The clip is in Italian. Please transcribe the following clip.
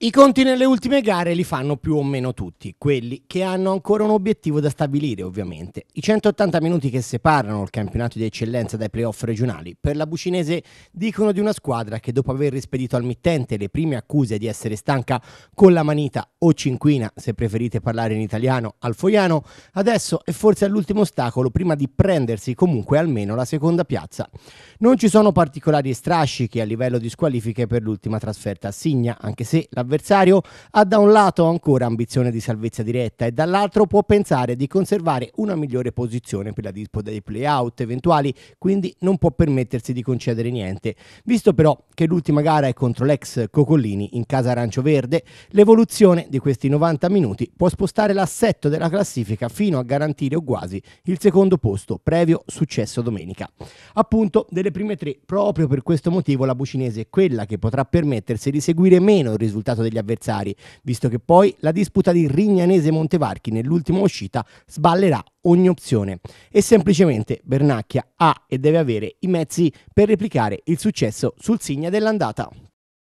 I conti nelle ultime gare li fanno più o meno tutti, quelli che hanno ancora un obiettivo da stabilire ovviamente. I 180 minuti che separano il campionato di eccellenza dai playoff regionali per la Bucinese dicono di una squadra che dopo aver rispedito al mittente le prime accuse di essere stanca con la manita o cinquina, se preferite parlare in italiano, al foiano, adesso è forse all'ultimo ostacolo prima di prendersi comunque almeno la seconda piazza. Non ci sono particolari strascichi a livello di squalifiche per l'ultima trasferta a Signa, anche se la avversario, ha da un lato ancora ambizione di salvezza diretta e dall'altro può pensare di conservare una migliore posizione per la disputa dei playout eventuali, quindi non può permettersi di concedere niente. Visto però che l'ultima gara è contro l'ex Cocollini in casa arancio-verde, l'evoluzione di questi 90 minuti può spostare l'assetto della classifica fino a garantire o quasi il secondo posto, previo successo domenica. Appunto, delle prime tre, proprio per questo motivo la Bucinese è quella che potrà permettersi di seguire meno il risultato campionato degli avversari, visto che poi la disputa di Rignanese-Montevarchi nell'ultima uscita sballerà ogni opzione e semplicemente Bernacchia ha e deve avere i mezzi per replicare il successo sul Signa dell'andata.